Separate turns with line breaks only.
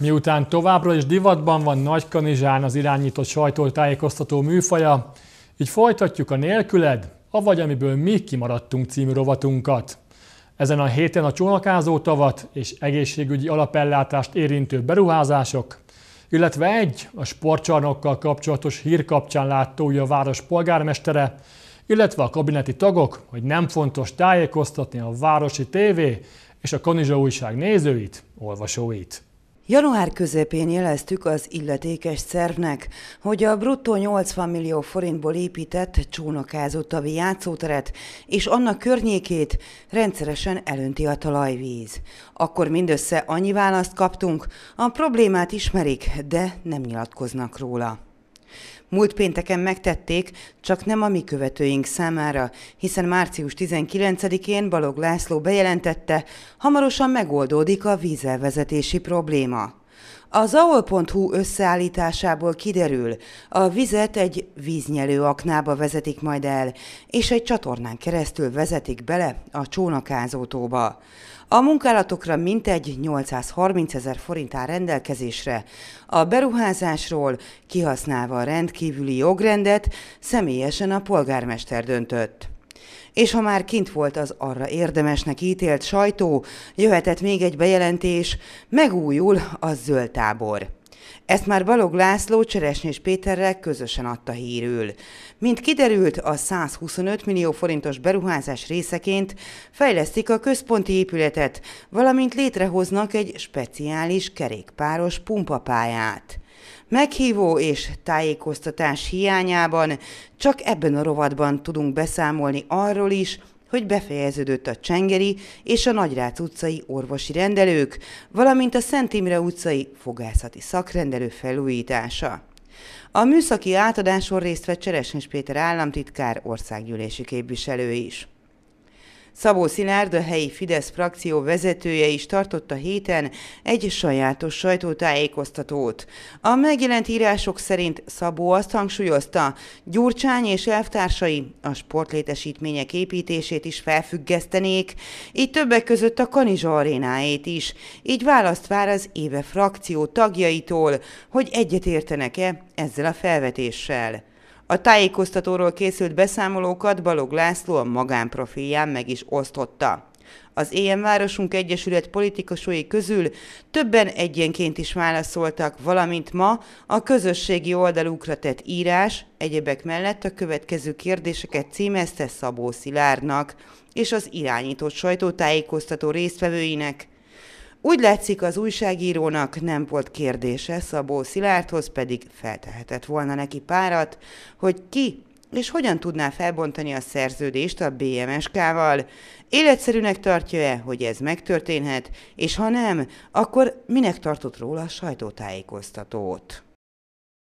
Miután továbbra is divatban van Nagy Kanizsán az irányított sajtótájékoztató műfaja, így folytatjuk a Nélküled, avagy amiből mi kimaradtunk című rovatunkat. Ezen a héten a csónakázó tavat és egészségügyi alapellátást érintő beruházások, illetve egy a sportcsarnokkal kapcsolatos hír kapcsán a város polgármestere, illetve a kabineti tagok, hogy nem fontos tájékoztatni a városi tévé és a Kanizsa újság nézőit, olvasóit.
Január közepén jeleztük az illetékes szervnek, hogy a bruttó 80 millió forintból épített csónakázott a játszóteret és annak környékét rendszeresen elönti a talajvíz. Akkor mindössze annyi választ kaptunk, a problémát ismerik, de nem nyilatkoznak róla múlt pénteken megtették, csak nem a mi követőink számára, hiszen március 19-én Balog László bejelentette, hamarosan megoldódik a vízelvezetési probléma. A AOL.hu összeállításából kiderül, a vizet egy víznyelő aknába vezetik majd el, és egy csatornán keresztül vezetik bele a csónakázótóba. A munkálatokra mintegy 830 ezer forint áll rendelkezésre, a beruházásról kihasználva a rendkívüli jogrendet személyesen a polgármester döntött. És ha már kint volt az arra érdemesnek ítélt sajtó, jöhetett még egy bejelentés, megújul a zöld tábor. Ezt már Balog László Cseresnyés Péterrel közösen adta hírül. Mint kiderült, a 125 millió forintos beruházás részeként fejlesztik a központi épületet, valamint létrehoznak egy speciális kerékpáros pumpapályát. Meghívó és tájékoztatás hiányában csak ebben a rovatban tudunk beszámolni arról is, hogy befejeződött a Csengeri és a Nagyrác utcai orvosi rendelők, valamint a Szent Imre utcai fogászati szakrendelő felújítása. A műszaki átadáson részt vett Cseresnyes Péter államtitkár országgyűlési képviselő is. Szabó Szilárd, a helyi Fidesz frakció vezetője is tartotta héten egy sajátos sajtótájékoztatót. A megjelent írások szerint Szabó azt hangsúlyozta, Gyurcsány és elvtársai a sportlétesítmények építését is felfüggesztenék, így többek között a Kanizsa arénáét is. Így választ vár az éve frakció tagjaitól, hogy egyetértenek-e ezzel a felvetéssel. A tájékoztatóról készült beszámolókat Balog László a magánprofilján meg is osztotta. Az Ilyen Városunk Egyesület politikusai közül többen egyenként is válaszoltak, valamint ma a közösségi oldalukra tett írás egyebek mellett a következő kérdéseket címezte Szabó Szilárnak és az irányított sajtótájékoztató résztvevőinek – úgy látszik, az újságírónak nem volt kérdése, Szabó Szilárdhoz pedig feltehetett volna neki párat, hogy ki és hogyan tudná felbontani a szerződést a BMSK-val. Életszerűnek tartja-e, hogy ez megtörténhet, és ha nem, akkor minek tartott róla a sajtótájékoztatót?